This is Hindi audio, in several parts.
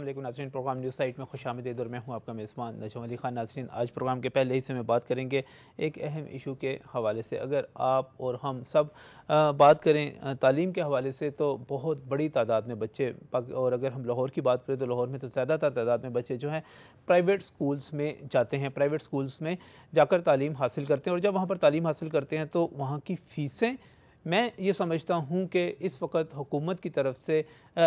अल्लाम नाजरन प्रोग्राम न्यूज़ साइट में खुश आमदे और मैं हूँ आपका मेज़बान नजम अली खान नाजरन आज प्रोग्राम के पहले हिस्से में बात करेंगे एक अहम इशू के हवाले से अगर आप और हम सब बात करें तालीम के हवाले से तो बहुत बड़ी तादाद में बच्चे और अगर हम लाहौर की बात करें तो लाहौर में तो ज़्यादातर तादाद में बच्चे जो हैं प्राइवेट स्कूल्स में जाते हैं प्राइवेट स्कूल्स में जाकर तालीम हासिल करते हैं और जब वहाँ पर तालीम हासिल करते हैं तो वहाँ की फ़ीसें मैं ये समझता हूँ कि इस वक्त हुकूमत की तरफ से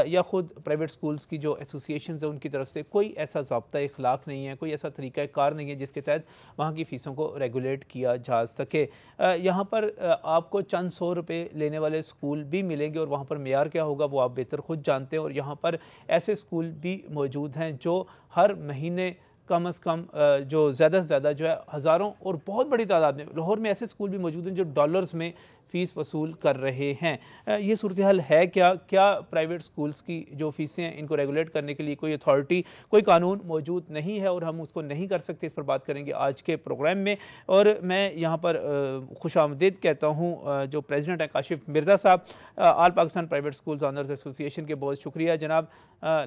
या ख़ुद प्राइवेट स्कूल्स की जो एसोसिएशन है उनकी तरफ से कोई ऐसा जबता इखलाक नहीं है कोई ऐसा तरीका कार नहीं है जिसके तहत वहाँ की फ़ीसों को रेगुलेट किया जा सके यहाँ पर आपको चंद सौ रुपये लेने वाले स्कूल भी मिलेंगे और वहाँ पर मैार क्या होगा वो आप बेहतर खुद जानते हैं और यहाँ पर ऐसे स्कूल भी मौजूद हैं जो हर महीने कम अज़ कम जो ज़्यादा से ज़्यादा जो है हज़ारों और बहुत बड़ी तादाद में लाहौर में ऐसे स्कूल भी मौजूद हैं जो डॉलर्स में फ़ीस वसूल कर रहे हैं ये सूरत हाल है क्या क्या प्राइवेट स्कूल्स की जो फ़ीसें हैं इनको रेगुलेट करने के लिए कोई अथॉरिटी कोई कानून मौजूद नहीं है और हम उसको नहीं कर सकते इस पर बात करेंगे आज के प्रोग्राम में और मैं यहाँ पर खुश आमदीद कहता हूँ जो प्रेजिडेंट हैं काशिफ मिर्जा साहब all Pakistan private school owners association के बहुत शुक्रिया जनाब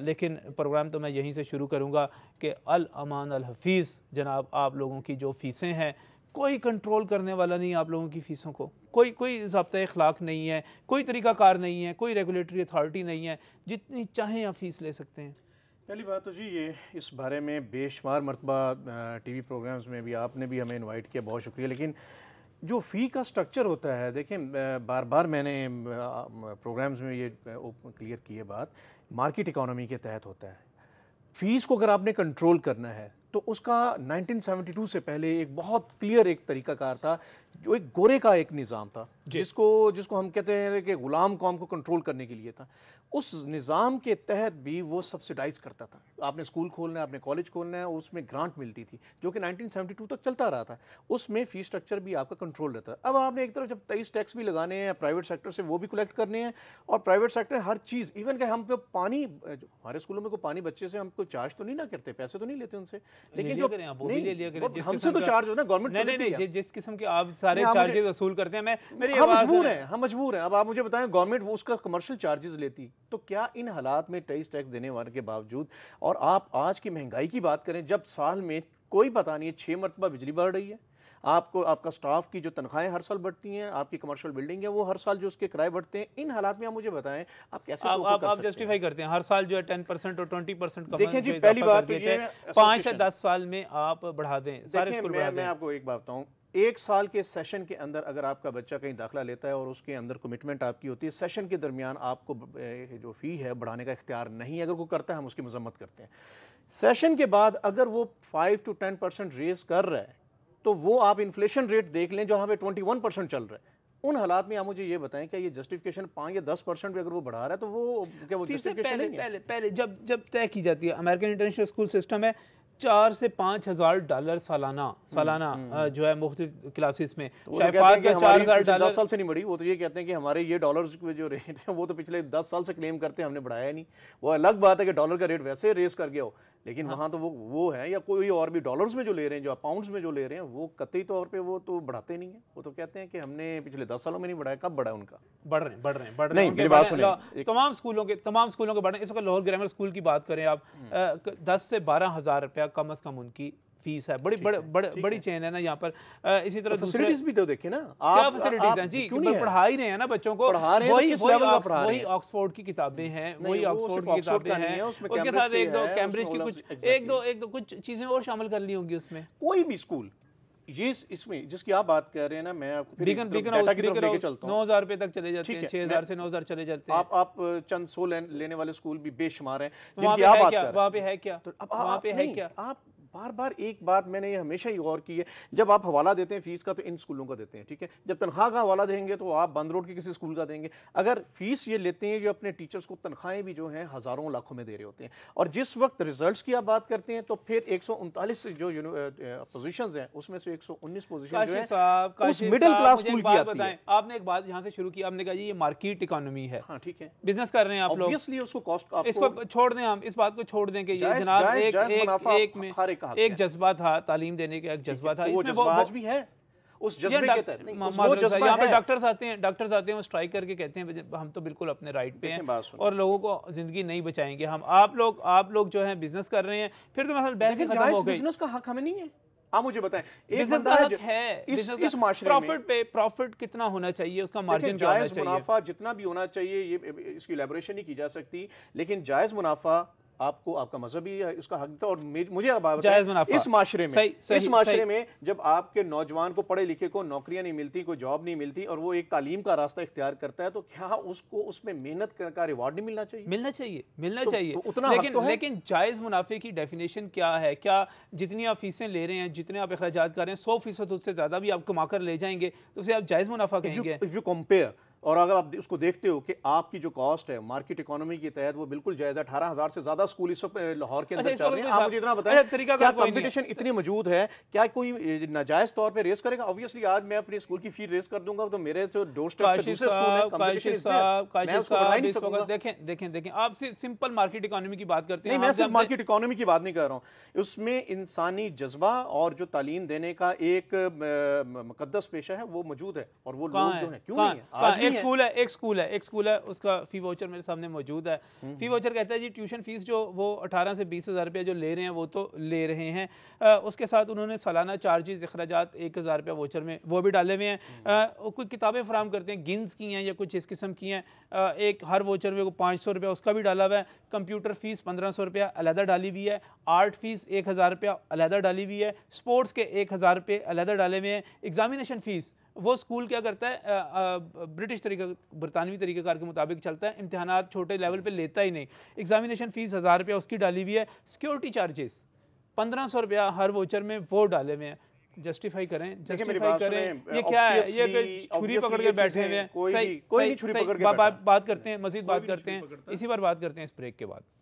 लेकिन प्रोग्राम तो मैं यहीं से शुरू करूँगा कि अल अमान अल हफीज़ जनाब आप लोगों की जो फ़ीसें हैं कोई कंट्रोल करने वाला नहीं आप लोगों की फ़ीसों को कोई कोई जबता इखलाक नहीं है कोई तरीक़ाकार नहीं है कोई रेगुलेटरी अथॉरिटी नहीं है जितनी चाहें आप फ़ीस ले सकते हैं पहली बात तो जी ये इस बारे में बेशुमार मरतबा टीवी प्रोग्राम्स में भी आपने भी हमें इनवाइट किया बहुत शुक्रिया लेकिन जो फ़ी का स्ट्रक्चर होता है देखें बार बार मैंने प्रोग्राम्स में ये क्लियर की है बात मार्केट इकोनॉमी के तहत होता है फ़ीस को अगर आपने कंट्रोल करना है तो उसका 1972 से पहले एक बहुत क्लियर एक तरीकाकार था जो एक गोरे का एक निज़ाम था जिसको जिसको हम कहते हैं कि गुलाम कौम को कंट्रोल करने के लिए था उस निज़ाम के तहत भी वो सब्सिडाइज करता था आपने स्कूल खोलना है आपने कॉलेज खोलना है उसमें ग्रांट मिलती थी जो कि 1972 तक चलता रहा था उसमें फी स्ट्रक्चर भी आपका कंट्रोल रहता अब आपने एक तरफ जब तेईस टैक्स भी लगाने हैं प्राइवेट सेक्टर से वो भी कलेक्ट करने हैं और प्राइवेट सेक्टर हर चीज़ इवन के हम तो पानी हमारे स्कूलों में को पानी बच्चे से हमको चार्ज तो नहीं ना करते पैसे तो नहीं लेते उनसे लेकिन जो करें आप वो भी ले लिया करें हमसे तो चार्ज हो ना गवर्नमेंट नहीं नहीं जिस किस्म के आप सारे चार्जेस वसूल करते हैं मैं हम मजबूर हैं हम मजबूर हैं अब आप मुझे बताएं गवर्नमेंट वो उसका कमर्शियल चार्जेस लेती तो क्या इन हालात में टेस्ट टैक्स देने वाले के बावजूद और आप आज की महंगाई की बात करें जब साल में कोई पता नहीं है छह मरतबा बिजली बढ़ रही है आपको आपका स्टाफ की जो तनख्वाहें हर साल बढ़ती हैं आपकी कमर्शियल बिल्डिंग है वो हर साल जो उसके किराए बढ़ते हैं इन हालात में आप मुझे बताएं आप कैसे आप आप, आप जस्टिफाई करते हैं हर साल जो है टेन परसेंट और ट्वेंटी परसेंट देखिए जी पहली बात तो पांच या दस साल में आप बढ़ा दें सारे मैं आपको एक बात बताऊँ एक साल के सेशन के अंदर अगर आपका बच्चा कहीं दाखिला लेता है और उसके अंदर कमिटमेंट आपकी होती है सेशन के दरमियान आपको जो फ़ी है बढ़ाने का इख्तियार नहीं अगर वो करता है हम उसकी मजम्मत करते हैं सेशन के बाद अगर वो five to ten percent raise कर रहा है तो वो आप इन्फ्लेशन रेट देख लें जो हमें ट्वेंटी वन परसेंट चल रहा है उन हालात में आप मुझे ये बताएं क्या ये जस्टिफिकेशन पाँच या दस परसेंट भी अगर वो बढ़ा रहा है तो वो क्या वो पहले, नहीं है? पहले पहले जब जब तय की जाती है अमेरिकन इंटरनेशनल स्कूल सिस्टम है चार से पाँच हजार डॉलर सालाना हम्म, सालाना हम्म। जो है मुख्त क्लासेस में तो तो दस साल से नहीं बढ़ी वो तो ये कहते हैं कि हमारे ये डॉलर के जो रेट है वो तो पिछले दस साल से क्लेम करते हैं हमने बढ़ाया नहीं वो अलग बात है कि डॉलर का रेट वैसे रेस कर गया हो लेकिन हाँ। वहाँ तो वो वो है या कोई और भी डॉलर्स में जो ले रहे हैं जो पाउंड्स में जो ले रहे हैं वो कतई तौर पे वो तो बढ़ाते नहीं है वो तो कहते हैं कि हमने पिछले दस सालों में नहीं बढ़ाया कब बढ़ा उनका बढ़ रहे हैं बढ़ रहे हैं बढ़ नहीं बात सुनिए तमाम स्कूलों के तमाम स्कूलों के बढ़ रहे हैं इस वक्त लाहौर ग्रामर स्कूल की बात करें आप हम्म। दस से बारह हजार रुपया कम अज कम उनकी फीस है बड़ी बड़, बड़, बड़ी चेन है ना यहाँ पर इसी तरह फैसिलिटीज तो भी तो देखिए ना आप फैसिलिटीज हैं जी पढ़ा ही रहे हैं ना बच्चों को तो वही ऑक्सफोर्ड की किताबें हैं वही ऑक्सफोर्ड की किताबें हैं उसके साथ एक दो कैम्ब्रिज की कुछ एक दो एक दो कुछ चीजें और शामिल कर ली होंगी उसमें कोई भी स्कूल ये इसमें जिसकी आप बात कर रहे हैं ना मैं आपको बीकन बीकन के चलता नौ हजार रुपए तक चले जाते हैं छह हजार से नौ हजार चले जाते हैं आप आप चंद सो लेने वाले स्कूल भी बेशुमार हैं वहाँ पे है क्या वहाँ पे है क्या तो वहाँ पे है क्या आप बार बार एक बात मैंने ये हमेशा ही गौर की है जब आप हवाला देते हैं फीस का तो इन स्कूलों का देते हैं ठीक है जब तनख्वाह का हवाला देंगे तो आप बंद रोड के किसी स्कूल का देंगे अगर फीस ये लेते हैं जो अपने टीचर्स को तनख्वाहें भी जो हैं हज़ारों लाखों में दे रहे होते हैं और जिस वक्त रिजल्ट की आप बात करते हैं तो फिर एक जो पोजिशन है उसमें से एक सौ उन्नीस पोजिशन मिडिल क्लास स्कूल की बताएं आपने एक बात यहाँ से शुरू की आपने कहा ये मार्केट इकोनॉमी है हाँ ठीक है बिजनेस कर रहे हैं आप लोग इसलिए कॉस्ट इसको छोड़ दें हम इस बात को छोड़ दें कि ये जनाब एक एक में हर एक एक जज्बा था तालीम देने का एक जज्बा था वो जज्बा आज भी है उस जज्बे के यहाँ पे डॉक्टर्स आते हैं डॉक्टर्स आते हैं स्ट्राइक करके कहते हैं हम तो बिल्कुल अपने राइट पे हैं और लोगों को जिंदगी नहीं बचाएंगे हम आप लोग आप लोग जो है बिजनेस कर रहे हैं फिर तो मतलब बिजनेस का हक हमें नहीं है आप मुझे बताएं एक बंदा है इस, इस प्रॉफिट पे प्रॉफिट कितना होना चाहिए उसका मार्जिन जायज मुनाफा जितना भी होना चाहिए ये इसकी लेबोरेशन नहीं की जा सकती लेकिन जायज मुनाफा आपको आपका मजहब ही इसका हक था और मुझे अब इस माशरे में सही, सही, इस माशरे में जब आपके नौजवान को पढ़े लिखे को नौकरियां नहीं मिलती कोई जॉब नहीं मिलती और वो एक तालीम का रास्ता इख्तियार करता है तो क्या उसको उसमें मेहनत का रिवार्ड नहीं मिलना चाहिए मिलना चाहिए मिलना तो, चाहिए तो उतना लेकिन तो लेकिन जायज मुनाफे की डेफिनेशन क्या है क्या जितनी आप फीसें ले रहे हैं जितने आप अखराज कर रहे हैं सौ फीसद उससे ज्यादा भी आप कमाकर ले जाएंगे तो उसे आप जायज मुनाफा कहेंगे और अगर आप उसको देखते हो कि आपकी जो कॉस्ट है मार्केट इकोनॉमी के तहत वो बिल्कुल जायज अठारह हजार से ज्यादा स्कूल इस वक्त लाहौर के अंदर अच्छा, चल रहे हैं तो आप मुझे इतना बताएं तरीका क्या कॉम्पिटिशन इतनी मौजूद है क्या कोई नाजायज तौर पर रेस करेगा ऑब्वियसली आज मैं अपने स्कूल की फीस रेस कर दूंगा तो मेरे जो तो डोर देखें देखें देखें आप सिंपल मार्केट इकोनॉमी की बात करते हैं मैं मार्केट इकोनॉमी की बात नहीं कर रहा हूँ उसमें इंसानी जज्बा और जो तालीम देने का एक मुकदस पेशा है वो मौजूद है और वो लोग जो है क्यों नहीं है एक स्कूल है एक स्कूल है एक स्कूल है उसका फी वाउचर मेरे सामने मौजूद है फी हम्म, वाउचर हम्म। कहता है जी ट्यूशन फीस जो वो अठारह से बीस हज़ार रुपया जो ले रहे हैं वो तो ले रहे हैं आ, उसके साथ उन्होंने सालाना चार्जेस अखराज एक हज़ार रुपया वाउचर में वो भी डाले हुए हैं हम्म। कुछ किताबें फराम करते हैं गिन्स की हैं या कुछ इस किस्म की हैं एक हर वाउचर में पाँच सौ रुपया उसका भी डाला हुआ है कंप्यूटर फीस पंद्रह सौ रुपया अलहदा डाली हुई है आर्ट फीस एक हज़ार रुपया अलहदा डाली हुई है स्पोर्ट्स के एक हज़ार रुपये अलहदा डाले हुए हैं एग्जामिनेशन फीस वो स्कूल क्या करता है ब्रिटिश तरीके बरतानवी तरीक़ाकार के मुताबिक चलता है इम्तहान छोटे लेवल पर लेता ही नहीं एग्जामिनेशन फ़ीस हज़ार रुपया उसकी डाली हुई है सिक्योरिटी चार्जेस पंद्रह सौ रुपया हर वोचर में वो डाले हुए हैं जस्टिफाई करें जस्टिफाई करें ये क्या है ये छुरी पकड़ के बैठे हुए हैं कोई कोई छुरी पकड़ के बात करते हैं मजीद बात करते हैं इसी पर बात करते हैं इस ब्रेक के बाद